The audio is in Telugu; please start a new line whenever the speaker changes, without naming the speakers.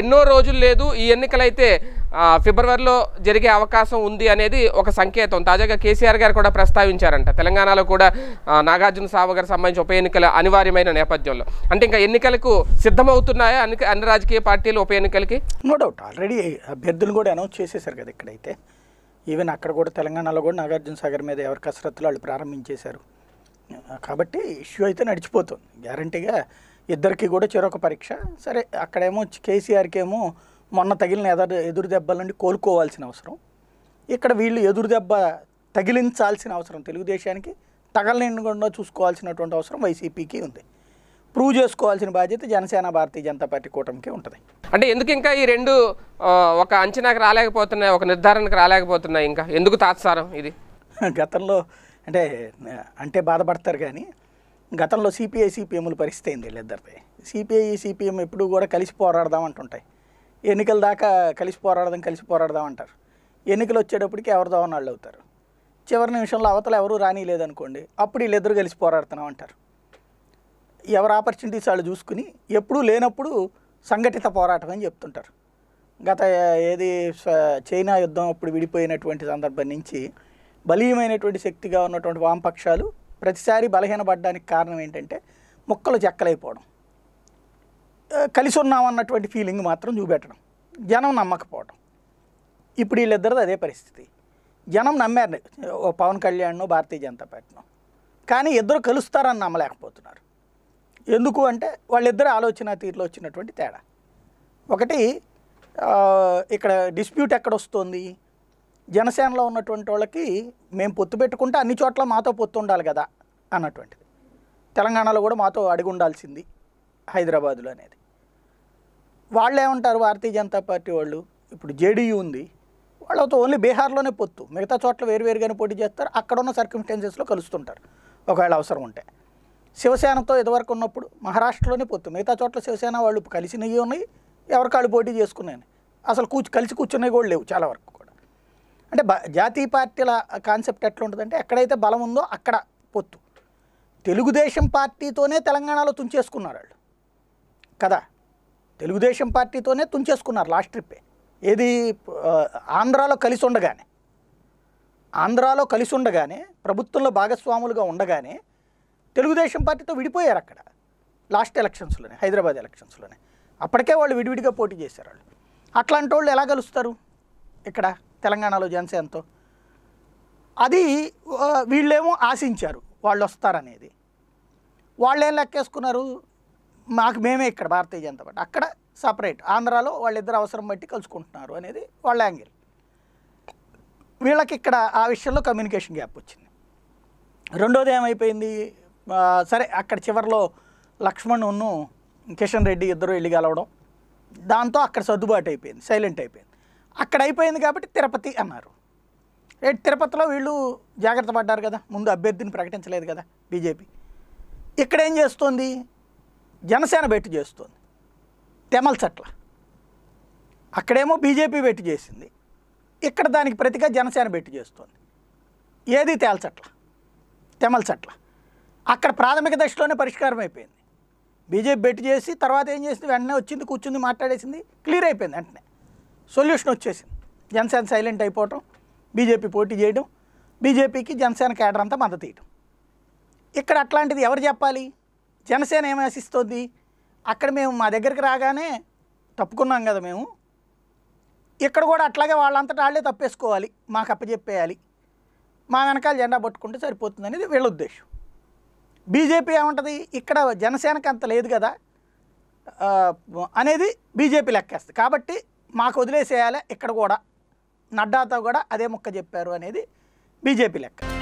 ఎన్నో రోజులు లేదు ఈ ఎన్నికలైతే ఫిబ్రవరిలో జరిగే అవకాశం ఉంది అనేది ఒక సంకేతం తాజాగా కేసీఆర్ గారు కూడా ప్రస్తావించారంట తెలంగాణలో కూడా నాగార్జున సావు గారికి సంబంధించి ఉప ఎన్నికల అనివార్యమైన నేపథ్యంలో అంటే ఇంకా ఎన్నికలకు సిద్ధమవుతున్నాయా అన్ని అన్ని రాజకీయ పార్టీలు ఉప ఎన్నికలకి నో డౌట్ ఆల్రెడీ అభ్యర్థులు కూడా
అనౌన్స్ చేసేసారు కదా ఇక్కడైతే ఈవెన్ అక్కడ కూడా తెలంగాణలో కూడా నాగార్జున సాగర్ మీద ఎవరి కసరత్తులు వాళ్ళు ప్రారంభించేశారు కాబట్టి ఇష్యూ అయితే నడిచిపోతుంది గ్యారంటీగా ఇద్దరికి కూడా చెరొక పరీక్ష సరే అక్కడేమో కేసీఆర్కేమో మొన్న తగిలిన ఎదురు ఎదురు దెబ్బల నుండి కోలుకోవాల్సిన అవసరం ఇక్కడ వీళ్ళు ఎదురు దెబ్బ తగిలించాల్సిన అవసరం తెలుగుదేశానికి తగలనిండకుండా చూసుకోవాల్సినటువంటి అవసరం వైసీపీకి ఉంది ప్రూవ్ చేసుకోవాల్సిన బాధ్యత జనసేన భారతీయ జనతా పార్టీ కూటమికి ఉంటుంది
అంటే ఎందుకు ఇంకా ఈ రెండు ఒక అంచనాకి రాలేకపోతున్నాయి ఒక నిర్ధారణకు రాలేకపోతున్నాయి ఇంకా ఎందుకు తాత్సారం ఇది గతంలో అంటే
అంటే బాధపడతారు కానీ గతంలో సిపిఐ సిపిఎంలు పరిస్థితి అయింది వీళ్ళిద్దరిది సిపిఐ సిపిఎం ఎప్పుడు కూడా కలిసి పోరాడదాం అంటుంటాయి ఎన్నికల దాకా కలిసి పోరాడదాం కలిసి పోరాడదాం అంటారు ఎన్నికలు వచ్చేటప్పటికి ఎవరిదో వాళ్ళు అవుతారు చివరి నిమిషంలో అవతల ఎవరూ లేదనుకోండి అప్పుడు వీళ్ళిద్దరు కలిసి పోరాడుతున్నాం అంటారు ఎవరు ఆపర్చునిటీస్ వాళ్ళు చూసుకుని ఎప్పుడూ లేనప్పుడు సంఘటిత పోరాటం అని చెప్తుంటారు గత ఏది చైనా యుద్ధం అప్పుడు విడిపోయినటువంటి సందర్భం నుంచి బలీయమైనటువంటి శక్తిగా ఉన్నటువంటి వామపక్షాలు ప్రతిసారి బలహీనపడడానికి కారణం ఏంటంటే మొక్కలు చెక్కలైపోవడం కలిసి ఉన్నామన్నటువంటి ఫీలింగ్ మాత్రం చూపెట్టడం జనం నమ్మకపోవడం ఇప్పుడు వీళ్ళిద్దరిది అదే పరిస్థితి జనం నమ్మారు పవన్ కళ్యాణ్ను భారతీయ జనతా పార్టీను కానీ ఇద్దరు కలుస్తారని నమ్మలేకపోతున్నారు ఎందుకు అంటే వాళ్ళిద్దరు ఆలోచన తీరులో వచ్చినటువంటి తేడా ఒకటి ఇక్కడ డిస్ప్యూట్ ఎక్కడ వస్తుంది జనసేనలో ఉన్నటువంటి వాళ్ళకి మేము పొత్తు పెట్టుకుంటే అన్ని చోట్ల మాతో పొత్తు ఉండాలి కదా అన్నటువంటిది తెలంగాణలో కూడా మాతో అడిగి ఉండాల్సింది హైదరాబాదులో అనేది వాళ్ళు ఏమంటారు భారతీయ జనతా పార్టీ వాళ్ళు ఇప్పుడు జేడీయూ ఉంది వాళ్ళతో ఓన్లీ బీహార్లోనే పొత్తు మిగతా చోట్ల వేరువేరుగానే పోటీ చేస్తారు అక్కడ ఉన్న సర్క్యూమ్స్టాన్సెస్లో కలుస్తుంటారు ఒకవేళ అవసరం ఉంటే శివసేనతో ఇదివరకు ఉన్నప్పుడు మహారాష్ట్రలోనే పొత్తు మిగతా చోట్ల శివసేన వాళ్ళు కలిసినవి ఉన్నాయి ఎవరికాళ్ళు పోటీ చేసుకున్నాయని అసలు కూ కలిసి కూర్చునేవి కూడా లేవు చాలా వరకు అంటే బ జాతీయ పార్టీల కాన్సెప్ట్ ఎట్లుంటుందంటే ఎక్కడైతే బలం ఉందో అక్కడ పొత్తు తెలుగుదేశం పార్టీతోనే తెలంగాణలో తుంచేసుకున్నారు వాళ్ళు కదా తెలుగుదేశం పార్టీతోనే తుంచేసుకున్నారు లాస్ట్ ట్రిప్పే ఏది ఆంధ్రాలో కలిసి ఉండగానే ఆంధ్రాలో కలిసి ఉండగానే ప్రభుత్వంలో భాగస్వాములుగా ఉండగానే తెలుగుదేశం పార్టీతో విడిపోయారు అక్కడ లాస్ట్ ఎలక్షన్స్లోనే హైదరాబాద్ ఎలక్షన్స్లోనే అప్పటికే వాళ్ళు విడివిడిగా పోటీ చేశారు వాళ్ళు అట్లాంటి వాళ్ళు ఎలా కలుస్తారు ఇక్కడ తెలంగాణలో జనసేనతో అది వీళ్ళేమో ఆశించారు వాళ్ళు వస్తారనేది వాళ్ళేం లెక్కేసుకున్నారు మాకు మేమే ఇక్కడ భారతీయ జనతా పార్టీ అక్కడ సపరేట్ ఆంధ్రాలో వాళ్ళిద్దరు అవసరం బట్టి కలుసుకుంటున్నారు అనేది వాళ్ళ యాంగిల్ వీళ్ళకి ఇక్కడ ఆ విషయంలో కమ్యూనికేషన్ గ్యాప్ వచ్చింది రెండోది ఏమైపోయింది సరే అక్కడ చివరిలో లక్ష్మణ్ను కిషన్ రెడ్డి ఇద్దరు వెళ్ళి కలవడం దాంతో అక్కడ సర్దుబాటు అయిపోయింది సైలెంట్ అయిపోయింది అక్కడ అయిపోయింది కాబట్టి తిరుపతి అన్నారు రేట్ తిరుపతిలో వీళ్ళు జాగ్రత్త పడ్డారు కదా ముందు అభ్యర్థిని ప్రకటించలేదు కదా బీజేపీ ఇక్కడ ఏం చేస్తోంది జనసేన బెట్టు చేస్తోంది తెమల్చట్ల అక్కడేమో బీజేపీ బెట్టు చేసింది ఇక్కడ దానికి ప్రతిగా జనసేన బెట్టు చేస్తోంది ఏది తేల్చట్ల తెమల్చట్ల అక్కడ ప్రాథమిక దశలోనే పరిష్కారం అయిపోయింది బీజేపీ బెట్టు చేసి తర్వాత ఏం చేసింది వెంటనే వచ్చింది కూర్చుంది మాట్లాడేసింది క్లియర్ అయిపోయింది వెంటనే సొల్యూషన్ వచ్చేసింది జనసేన సైలెంట్ అయిపోవటం బీజేపీ పోటీ చేయడం బీజేపీకి జనసేన కేడర్ అంతా మద్దతు ఇవ్వడం ఇక్కడ అట్లాంటిది ఎవరు చెప్పాలి జనసేన ఏం ఆశిస్తుంది అక్కడ మేము మా దగ్గరికి రాగానే తప్పుకున్నాం కదా మేము ఇక్కడ కూడా అట్లాగే వాళ్ళంతటా వాళ్ళే తప్పేసుకోవాలి మాకు అప్పచెప్పేయాలి మా వెనకాల జెండా పట్టుకుంటే సరిపోతుంది అనేది వీళ్ళ ఉద్దేశం బీజేపీ ఏమంటుంది ఇక్కడ జనసేనకు అంత లేదు కదా అనేది బీజేపీ లెక్కేస్తుంది కాబట్టి మాకు వదిలేసేయాలి ఇక్కడ కూడా నడ్డాతో కూడా అదే ముక్క చెప్పారు అనేది బీజేపీ లెక్క